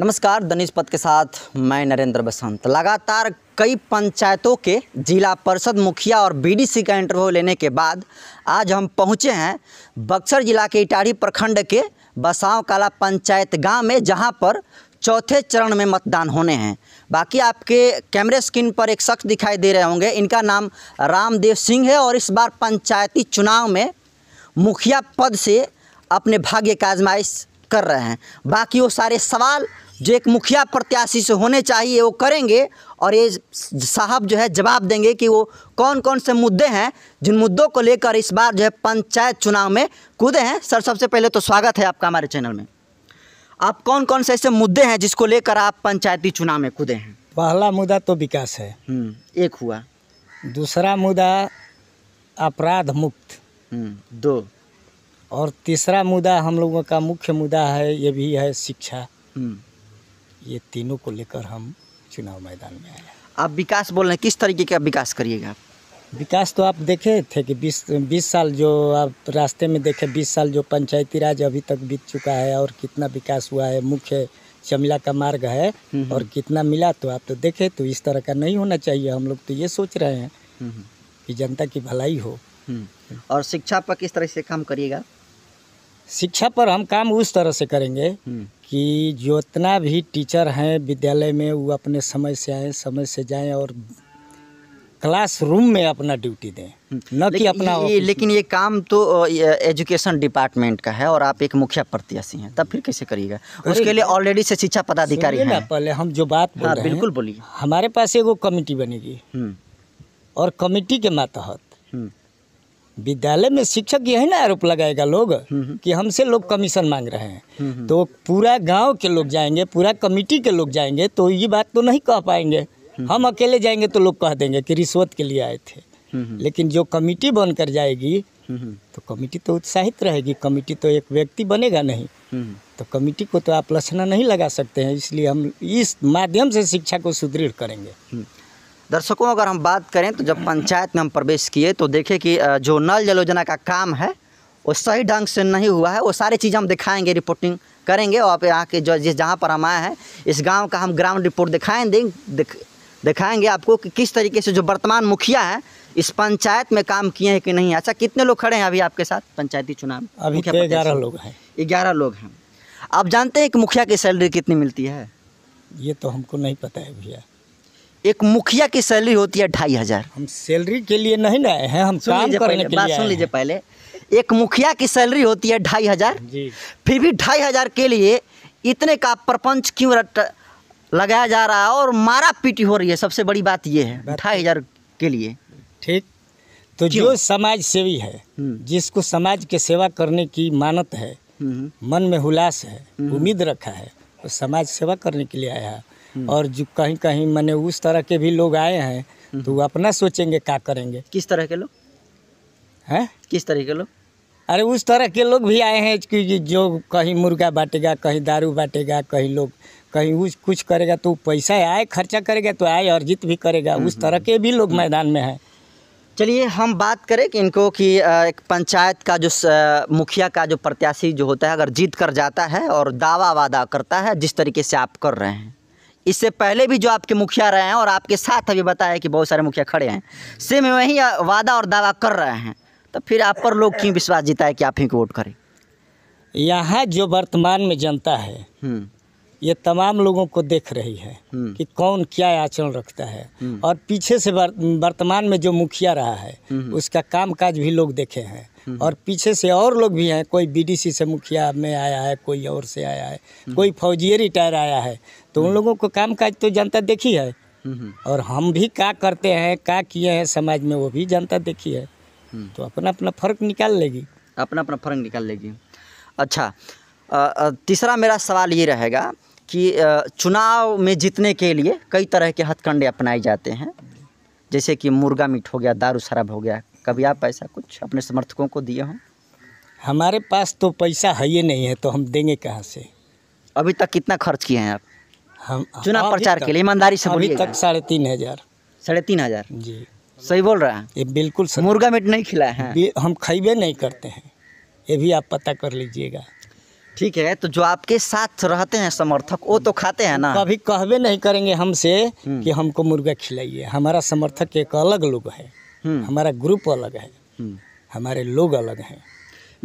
नमस्कार दनिश पद के साथ मैं नरेंद्र बसंत लगातार कई पंचायतों के जिला परिषद मुखिया और बीडीसी का इंटरव्यू लेने के बाद आज हम पहुंचे हैं बक्सर जिला के इटाढ़ी प्रखंड के बसाव काला पंचायत गांव में जहां पर चौथे चरण में मतदान होने हैं बाकी आपके कैमरे स्क्रीन पर एक शख्स दिखाई दे रहे होंगे इनका नाम रामदेव सिंह है और इस बार पंचायती चुनाव में मुखिया पद से अपने भाग्य का आजमाइश कर रहे हैं बाकी वो सारे सवाल जो एक मुखिया प्रत्याशी से होने चाहिए वो करेंगे और ये साहब जो है जवाब देंगे कि वो कौन कौन से मुद्दे हैं जिन मुद्दों को लेकर इस बार जो है पंचायत चुनाव में कूदे हैं सर सबसे पहले तो स्वागत है आपका हमारे चैनल में आप कौन कौन से ऐसे मुद्दे हैं जिसको लेकर आप पंचायती चुनाव में कूदे हैं पहला मुद्दा तो विकास है हम्म, एक हुआ दूसरा मुद्दा अपराध मुक्त हम्म, दो और तीसरा मुद्दा हम लोगों का मुख्य मुद्दा है ये भी है शिक्षा हम्म। ये तीनों को लेकर हम चुनाव मैदान में आए आप विकास बोल रहे हैं किस तरीके का विकास करिएगा विकास तो आप देखे थे कि बीस 20 साल जो आप रास्ते में देखे बीस साल जो पंचायती राज अभी तक बीत चुका है और कितना विकास हुआ है मुख्य चमला का मार्ग है हम्म हम्म। और कितना मिला तो आप तो देखे तो इस तरह का नहीं होना चाहिए हम लोग तो ये सोच रहे हैं हम्म कि जनता की भलाई हो और शिक्षा पर किस तरह से काम करिएगा शिक्षा पर हम काम उस तरह से करेंगे हम्म। कि जितना भी टीचर हैं विद्यालय में वो अपने समय से आए समय से जाएं और क्लासरूम में अपना ड्यूटी दें हम्म। न कि अपना ये, लेकिन ये काम तो एजुकेशन डिपार्टमेंट का है और आप एक मुखिया प्रत्याशी हैं तब फिर कैसे करिएगा उसके लिए ऑलरेडी से शिक्षा पदाधिकारी हैं पहले हम जो बात बोल हाँ, रहे बिल्कुल बोलिए हमारे पास एगो कमेटी बनेगी हम्म। और कमेटी के मातहत विद्यालय में शिक्षक यही ना आरोप लगाएगा लोग हम्म, हम्म। कि हमसे लोग कमीशन मांग रहे हैं हम्म, तो पूरा गांव के लोग जाएंगे पूरा कमेटी के लोग जाएंगे तो ये बात तो नहीं कह पाएंगे हम अकेले जाएंगे तो लोग कह देंगे कि रिश्वत के लिए आए थे लेकिन जो कमेटी बनकर जाएगी तो कमेटी तो उत्साहित रहेगी कमेटी तो एक व्यक्ति बनेगा नहीं तो कमेटी को तो आप लछना नहीं लगा सकते हैं इसलिए हम इस माध्यम से शिक्षा को सुदृढ़ करेंगे दर्शकों अगर हम बात करें तो जब पंचायत में हम प्रवेश किए तो देखें कि जो नल जल योजना का काम है वो सही ढंग से नहीं हुआ है वो सारी चीज़ हम दिखाएंगे रिपोर्टिंग करेंगे और आप यहाँ के जो जिस जहाँ पर हम आए हैं इस गांव का हम ग्राउंड रिपोर्ट दिखाएंगे दिख, दिखाएंगे आपको कि किस तरीके से जो वर्तमान मुखिया है इस पंचायत में काम किए हैं कि नहीं अच्छा कितने लोग खड़े हैं अभी आपके साथ पंचायती चुनाव अभी ग्यारह लोग हैं ग्यारह लोग हैं आप जानते हैं कि मुखिया की सैलरी कितनी मिलती है ये तो हमको नहीं पता है भैया एक मुखिया की सैलरी होती है ढाई हजार हम सैलरी के लिए नहीं ना आए हम काम करने के लिए सुन लीजिए पहले एक मुखिया की सैलरी होती है ढाई हजार फिर भी ढाई हजार के लिए इतने का प्रपंच क्यों लगाया जा रहा है और मारा पीटी हो रही है सबसे बड़ी बात ये है ढाई हजार के लिए ठीक तो जो समाज सेवी है हम्म। जिसको समाज के सेवा करने की मानत है हम्म। मन में हुलास है हम्म। उम्मीद रखा है वो समाज सेवा करने के लिए आया है हम्म। और जो कहीं कहीं मैंने उस तरह के भी लोग आए हैं हम्म। तो वो अपना सोचेंगे क्या करेंगे किस तरह के लोग हैं किस तरह के लोग अरे उस तरह के लोग भी आए हैं कि जो कहीं मुर्गा बांटेगा कहीं दारू बांटेगा कहीं लोग कहीं उस कुछ करेगा तो पैसा आए खर्चा करेगा तो आए और जीत भी करेगा हम्म, उस तरह के भी लोग मैदान में हैं चलिए हम बात करें कि इनको कि एक पंचायत का जो मुखिया का जो प्रत्याशी जो होता है अगर जीत कर जाता है और दावा वादा करता है जिस तरीके से आप कर रहे हैं इससे पहले भी जो आपके मुखिया रहे हैं और आपके साथ अभी बताया कि बहुत सारे मुखिया खड़े हैं सेम वही वादा और दावा कर रहे हैं तो फिर आप पर लोग क्यों विश्वास जीता है कि आप ही को वोट करें यहाँ जो वर्तमान में जनता है हम्म। ये तमाम लोगों को देख रही है हम्म। कि कौन क्या आचरण रखता है हम्म। और पीछे से वर्तमान में जो मुखिया रहा है हम्म। उसका कामकाज भी लोग देखे हैं और पीछे से और लोग भी हैं कोई बीडीसी से मुखिया में आया है कोई और से आया है कोई फौजी रिटायर आया है तो उन लोगों को कामकाज तो जनता देखी है और हम भी क्या करते हैं क्या किए हैं समाज में वो भी जनता देखी है तो अपना अपना फर्क निकाल लेगी अपना अपना फर्क निकाल लेगी अच्छा तीसरा मेरा सवाल ये रहेगा कि चुनाव में जीतने के लिए कई तरह के हथकंडे अपनाए जाते हैं जैसे कि मुर्गा मीट हो गया दारू शराब हो गया कभी आप ऐसा कुछ अपने समर्थकों को दिए हों हमारे पास तो पैसा है ही नहीं है तो हम देंगे कहाँ से अभी तक कितना खर्च किए हैं आप हम चुनाव प्रचार के लिए ईमानदारी से अभी तक साढ़े तीन हज़ार साढ़े तीन हज़ार जी सही बोल रहा है ये बिल्कुल मुर्गा मीट नहीं खिलाए हैं हम खाइबे नहीं करते हैं ये भी आप पता कर लीजिएगा ठीक है तो जो आपके साथ रहते हैं समर्थक वो तो खाते हैं ना कभी कहवे नहीं करेंगे हमसे हम्म। कि हमको मुर्गा खिलाइए हमारा समर्थक एक अलग लोग है हम्म। हमारा ग्रुप अलग है हम्म। हमारे लोग अलग हैं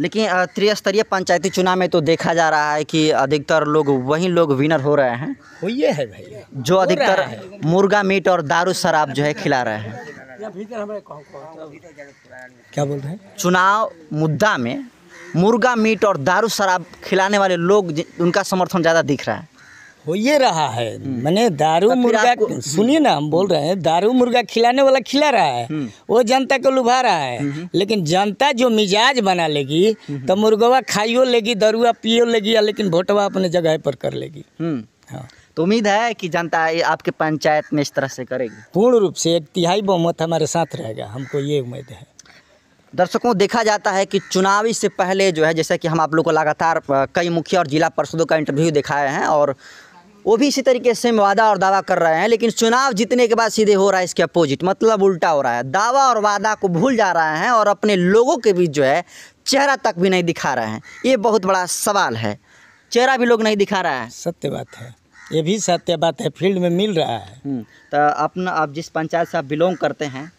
लेकिन त्रिस्तरीय पंचायती चुनाव में तो देखा जा रहा है कि अधिकतर लोग वही लोग विनर हो रहे हैं हो ये है भाई जो अधिकतर मुर्गा मीट और दारू शराब जो है खिला रहे हैं क्या बोल रहे हैं चुनाव मुद्दा में मुर्गा मीट और दारू शराब खिलाने वाले लोग उनका समर्थन ज़्यादा दिख रहा है हो ये रहा है हम्म। मैंने दारू तो मुर्गा सुनिए ना हम बोल रहे हैं दारू मुर्गा खिलाने वाला खिला रहा है हम्म। वो जनता को लुभा रहा है हम्म। लेकिन जनता जो मिजाज बना लेगी तो मुर्गवा खाइयो लेगी दरुआ पियो लेगी लेकिन भोटवा अपने जगह पर कर लेगी हाँ। तो उम्मीद है कि जनता आपके पंचायत में इस तरह से करेगी पूर्ण रूप से एक तिहाई बहुमत हमारे साथ रहेगा हमको ये उम्मीद है दर्शकों देखा जाता है कि चुनावी से पहले जो है जैसा कि हम आप लोग को लगातार कई मुखिया और जिला पार्षदों का इंटरव्यू दिखाए हैं और वो भी इसी तरीके से वादा और दावा कर रहे हैं लेकिन चुनाव जीतने के बाद सीधे हो रहा है इसके अपोजिट मतलब उल्टा हो रहा है दावा और वादा को भूल जा रहे हैं और अपने लोगों के बीच जो है चेहरा तक भी नहीं दिखा रहे हैं ये बहुत बड़ा सवाल है चेहरा भी लोग नहीं दिखा रहा है सत्य बात है ये भी सत्य बात है फील्ड में मिल रहा है हम्म, तो अपना आप जिस पंचायत से आप बिलोंग करते हैं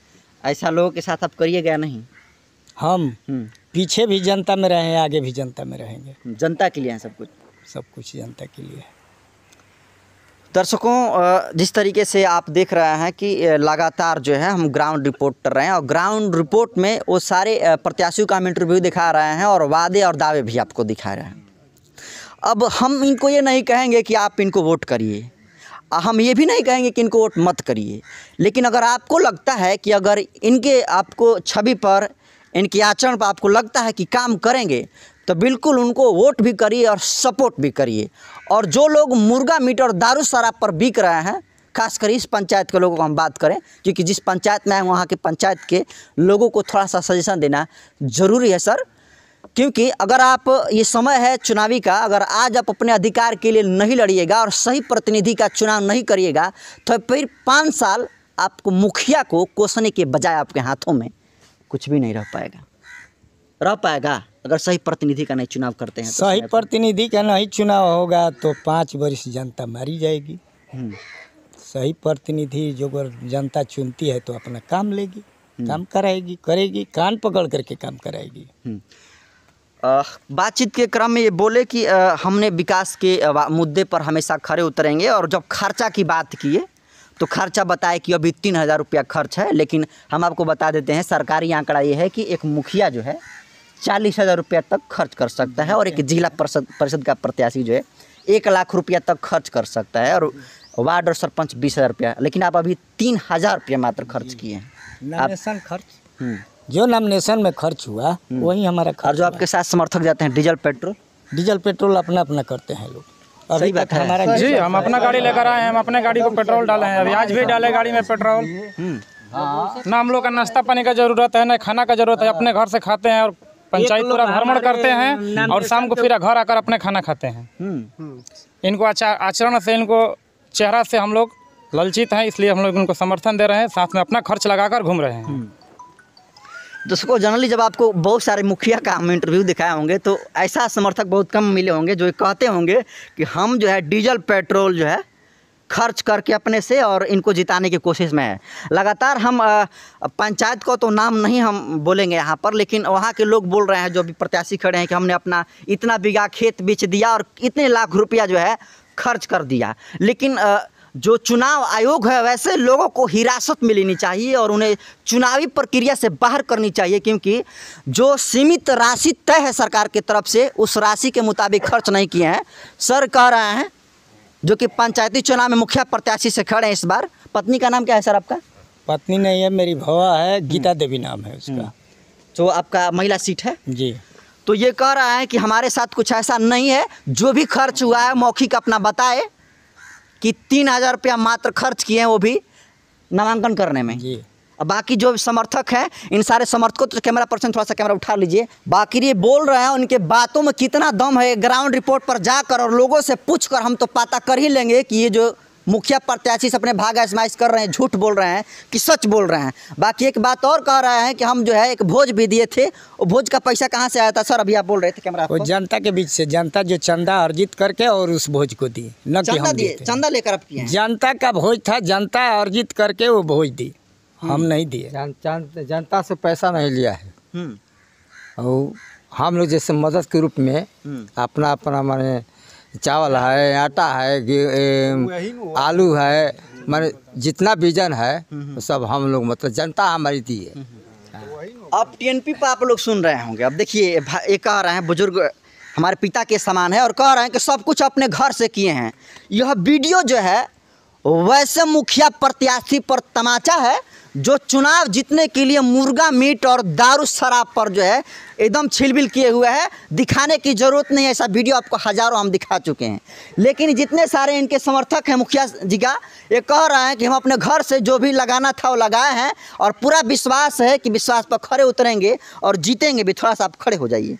ऐसा लोगों के साथ आप करिएगा नहीं हम हम्म। पीछे भी जनता में रहे आगे भी जनता में रहेंगे जनता के लिए है सब कुछ सब कुछ जनता के लिए दर्शकों जिस तरीके से आप देख रहे हैं कि लगातार जो है हम ग्राउंड रिपोर्ट कर रहे हैं और ग्राउंड रिपोर्ट में वो सारे प्रत्याशियों का हम इंटरव्यू दिखा रहे हैं और वादे और दावे भी आपको दिखा रहे हैं अब हम इनको ये नहीं कहेंगे कि आप इनको वोट करिए हम ये भी नहीं कहेंगे कि इनको वोट मत करिए लेकिन अगर आपको लगता है कि अगर इनके आपको छवि पर इनके आचरण पर आपको लगता है कि काम करेंगे तो बिल्कुल उनको वोट भी करिए और सपोर्ट भी करिए और जो लोग मुर्गा मीट और दारू शराब पर बिक रहे हैं खास कर इस पंचायत के लोगों को हम बात करें क्योंकि जिस पंचायत में है वहाँ के पंचायत के लोगों को थोड़ा सा सजेशन देना ज़रूरी है सर क्योंकि अगर आप ये समय है चुनावी का अगर आज आप अपने अधिकार के लिए नहीं लड़िएगा और सही प्रतिनिधि का चुनाव नहीं करिएगा तो फिर पाँच साल आपको मुखिया को कोसने के बजाय आपके हाथों में कुछ भी नहीं रह पाएगा रह पाएगा अगर सही प्रतिनिधि का नहीं चुनाव करते हैं तो सही प्रतिनिधि का नहीं चुनाव होगा तो पाँच वर्ष जनता मारी जाएगी हम्म। सही प्रतिनिधि जो जनता चुनती है तो अपना काम लेगी हम्म। काम कराएगी करेगी कान पकड़ करके काम कराएगी हम्म। बातचीत के क्रम में ये बोले कि आ, हमने विकास के मुद्दे पर हमेशा खड़े उतरेंगे और जब खर्चा की बात किए तो खर्चा बताए कि अभी तीन हज़ार रुपया खर्च है लेकिन हम आपको बता देते हैं सरकारी आंकड़ा ये है कि एक मुखिया जो है चालीस हज़ार रुपया तक खर्च कर सकता है और एक जिला परिषद परिषद का प्रत्याशी जो है एक लाख रुपया तक खर्च कर सकता है और वार्ड और सरपंच बीस हज़ार रुपया लेकिन आप अभी तीन हज़ार रुपया मात्र खर्च किए हैं नामिनेशन खर्च हम्म। जो नामिनेशन में खर्च हुआ हम्म। वही हमारा खर्च जो आपके साथ समर्थक जाते हैं डीजल पेट्रोल डीजल पेट्रोल अपना अपना करते हैं लोग अभी बात है जी हम अपना गाड़ी लेकर आए हैं हम अपने गाड़ी को पेट्रोल डाले हैं अभी आज भी डाले गाड़ी में पेट्रोल हम्म। ना हम लोग का नाश्ता पानी का जरूरत है ना खाना का जरूरत है अपने घर से खाते हैं और पंचायत पूरा भ्रमण करते हैं और शाम को फिर घर आकर अपने खाना खाते हैं हम्म। इनको आचरण से इनको चेहरा से हम लोग ललचित हैं इसलिए हम लोग उनको समर्थन दे रहे हैं साथ में अपना खर्च लगाकर घूम रहे हैं हम्म। दोस्तों जनरली जब आपको बहुत सारे मुखिया का हम इंटरव्यू दिखाए होंगे तो ऐसा समर्थक बहुत कम मिले होंगे जो कहते होंगे कि हम जो है डीजल पेट्रोल जो है खर्च करके अपने से और इनको जिताने की कोशिश में है लगातार हम पंचायत को तो नाम नहीं हम बोलेंगे यहाँ पर लेकिन वहाँ के लोग बोल रहे हैं जो भी प्रत्याशी खड़े हैं कि हमने अपना इतना बीघा खेत बेच दिया और इतने लाख रुपया जो है खर्च कर दिया लेकिन आ, जो चुनाव आयोग है वैसे लोगों को हिरासत में लेनी चाहिए और उन्हें चुनावी प्रक्रिया से बाहर करनी चाहिए क्योंकि जो सीमित राशि तय है सरकार की तरफ से उस राशि के मुताबिक खर्च नहीं किए हैं सर कह रहे हैं जो कि पंचायती चुनाव में मुखिया प्रत्याशी से खड़े हैं इस बार पत्नी का नाम क्या है सर आपका पत्नी नहीं है मेरी भवा है गीता हम्म। देवी नाम है उसका हम्म। तो आपका महिला सीट है जी तो ये कह रहा है कि हमारे साथ कुछ ऐसा नहीं है जो भी खर्च हुआ है मौखिक अपना बताए कि तीन हज़ार रुपया मात्र खर्च किए हैं वो भी नामांकन करने में और बाकी जो समर्थक हैं इन सारे समर्थकों तो कैमरा पर्सन थोड़ा सा कैमरा उठा लीजिए बाकी ये बोल रहे हैं उनके बातों में कितना दम है ग्राउंड रिपोर्ट पर जाकर और लोगों से पूछ कर हम तो पता कर ही लेंगे कि ये जो मुखिया प्रत्याशी से अपने भाग आजमाइश कर रहे हैं झूठ बोल रहे हैं कि सच बोल रहे हैं बाकी एक बात और कह रहे हैं कि हम जो है एक भोज भी दिए थे वो भोज का पैसा कहाँ से आया था सर अभी आप बोल रहे थे कैमरा वो जनता के बीच से जनता जो चंदा अर्जित करके और उस भोज को दी न चंदा दिए चंदा लेकर आप जनता का भोज था जनता अर्जित करके वो भोज दी हम हम्म। नहीं दिए जनता से पैसा नहीं लिया है हम्म। और हम लोग जैसे मदद के रूप में हम्म। अपना अपना माने चावल है आटा है आलू है मैंने जितना बीजन है हम्म, हम्म। सब हम लोग मतलब जनता हमारी दी है हम्म, हाँ। तो अब टीएनपी पर आप लोग सुन रहे होंगे अब देखिए ये कह रहे हैं बुजुर्ग हमारे पिता के समान है और कह रहे हैं कि सब कुछ अपने घर से किए हैं यह वीडियो जो है वैसे मुखिया प्रत्याशी पर तमाचा है जो चुनाव जीतने के लिए मुर्गा मीट और दारू शराब पर जो है एकदम छिलबिल किए हुए है दिखाने की ज़रूरत नहीं है ऐसा वीडियो आपको हज़ारों हम दिखा चुके हैं लेकिन जितने सारे इनके समर्थक हैं मुखिया जी का ये कह रहे हैं कि हम अपने घर से जो भी लगाना था वो लगाए हैं और पूरा विश्वास है कि विश्वास पर खड़े उतरेंगे और जीतेंगे भी थोड़ा सा आप खड़े हो जाइए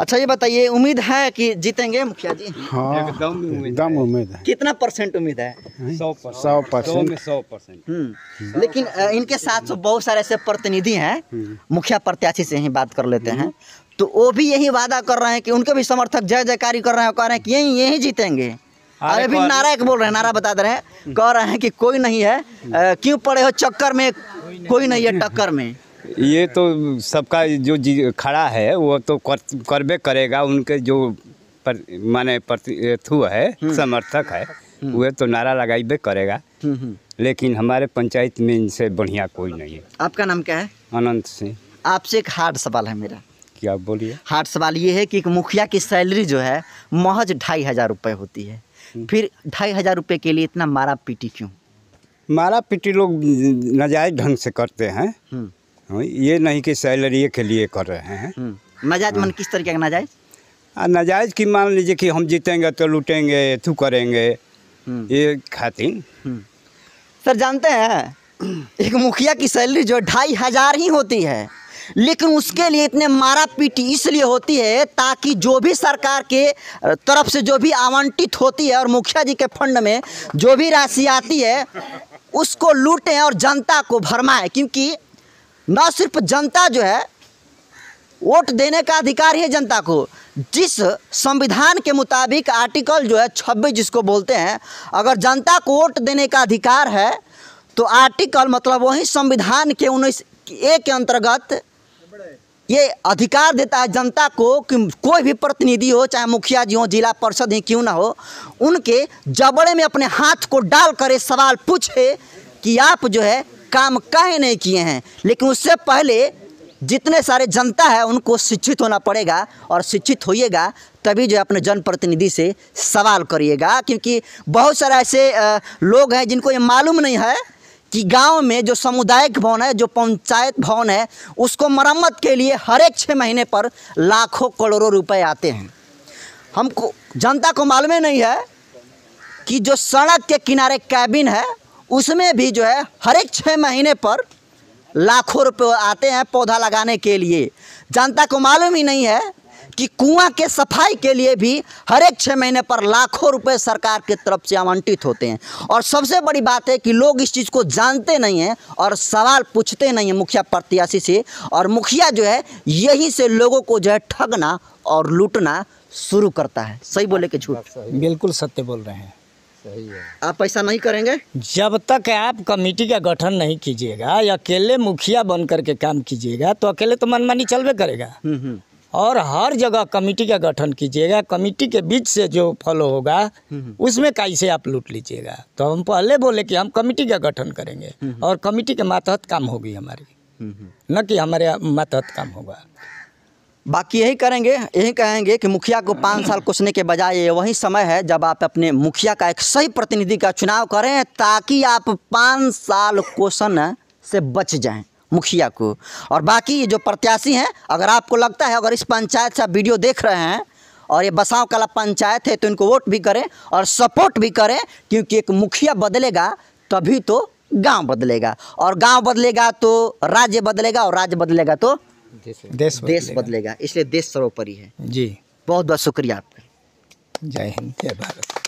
अच्छा ये बताइए उम्मीद है कि जीतेंगे मुखिया जी हाँ एकदम उम्मीद है कितना परसेंट उम्मीद है सौ सौ परसेंट सौ परसेंट हम्म, लेकिन इनके साथ तो बहुत सारे ऐसे प्रतिनिधि हैं हम्म। मुखिया प्रत्याशी से ही बात कर लेते हैं हम्म। तो वो भी यही वादा कर रहे हैं कि उनके भी समर्थक जय जयकारी कर रहे हैं कह रहे हैं कि यही यही जीतेंगे हाँ, अरे भी नारा एक बोल रहे हैं नारा बता दे रहे हैं कह रहे हैं कि कोई नहीं है क्यों पड़े हो चक्कर में कोई नहीं है टक्कर में ये तो सबका जो जी खड़ा है वो तो करबे करेगा उनके जो पर, माने प्रतिथु है हम्म। समर्थक है हम्म। वह तो नारा लगाइबे करेगा हम्म, लेकिन हमारे पंचायत में इनसे बढ़िया कोई नहीं है आपका नाम क्या है अनंत सिंह आपसे एक हार्ड सवाल है मेरा क्या बोलिए हार्ड सवाल ये है कि एक मुखिया की सैलरी जो है महज ढाई हज़ार रुपये होती है फिर ढाई हज़ार रुपये के लिए इतना मारा पीटी क्यों मारा पीटी लोग नजायज ढंग से करते हैं हाँ, ये नहीं कि सैलरी के लिए कर रहे हैं हम्म, नाजायज मन हाँ। किस तरीके का नाजायज हाँ, नाजायज की मान लीजिए कि हम जीतेंगे तो लूटेंगे थू करेंगे हम्म। ये खातिन हम्म। सर जानते हैं एक मुखिया की सैलरी जो ढाई हजार ही होती है लेकिन उसके लिए इतने मारा पीटी इसलिए होती है ताकि जो भी सरकार के तरफ से जो भी आवंटित होती है और मुखिया जी के फंड में जो भी राशि आती है उसको लूटें और जनता को भरमाएं क्योंकि न सिर्फ जनता जो है वोट देने का अधिकार है जनता को जिस संविधान के मुताबिक आर्टिकल जो है छब्बीस जिसको बोलते हैं अगर जनता को वोट देने का अधिकार है तो आर्टिकल मतलब वही संविधान के उन्नीस ए के अंतर्गत ये अधिकार देता है जनता को कि कोई भी प्रतिनिधि हो चाहे मुखिया जी हो जिला परिषद ही क्यों ना हो उनके जबड़े में अपने हाथ को डाल कर सवाल पूछे कि आप जो है काम काहे नहीं किए हैं लेकिन उससे पहले जितने सारे जनता है उनको शिक्षित होना पड़ेगा और शिक्षित होइएगा तभी जो अपने जनप्रतिनिधि से सवाल करिएगा क्योंकि बहुत सारे ऐसे लोग हैं जिनको ये मालूम नहीं है कि गांव में जो सामुदायिक भवन है जो पंचायत भवन है उसको मरम्मत के लिए हर एक छः महीने पर लाखों करोड़ों रुपए आते हैं हमको जनता को मालूम नहीं है कि जो सड़क के किनारे कैबिन है उसमें भी जो है हर एक छः महीने पर लाखों रुपये आते हैं पौधा लगाने के लिए जनता को मालूम ही नहीं है कि कुआं के सफाई के लिए भी हर एक छः महीने पर लाखों रुपए सरकार की तरफ से आवंटित होते हैं और सबसे बड़ी बात है कि लोग इस चीज़ को जानते नहीं हैं और सवाल पूछते नहीं हैं मुखिया प्रत्याशी से और मुखिया जो है यहीं से लोगों को जो है ठगना और लूटना शुरू करता है सही बोले कि झूठ बिल्कुल सत्य बोल रहे हैं आप ऐसा नहीं करेंगे जब तक आप कमेटी का गठन नहीं कीजिएगा या अकेले मुखिया बन करके काम कीजिएगा तो अकेले तो मनमानी चलबे करेगा हम्म, हम्म। और हर जगह कमेटी का गठन कीजिएगा कमेटी के बीच से जो फॉलो होगा हम्म, उसमें कैसे आप लूट लीजिएगा तो हम पहले बोले कि हम कमेटी का गठन करेंगे और कमेटी के मातहत काम होगी हमारी न कि हमारे मातहत काम होगा बाकी यही करेंगे यही कहेंगे कि मुखिया को पाँच साल कोसने के बजाय वही समय है जब आप अपने मुखिया का एक सही प्रतिनिधि का चुनाव करें ताकि आप पाँच साल कोसन से बच जाएं मुखिया को और बाकी जो प्रत्याशी हैं अगर आपको लगता है अगर इस पंचायत से आप वीडियो देख रहे हैं और ये बसाव कला पंचायत है तो इनको वोट भी करें और सपोर्ट भी करें क्योंकि एक मुखिया बदलेगा तभी तो गांव बदलेगा और गांव बदलेगा तो राज्य बदलेगा और राज्य बदलेगा तो देश देश बदलेगा इसलिए देश सर्वोपरि है जी बहुत बहुत शुक्रिया आपका जय हिंद जय भारत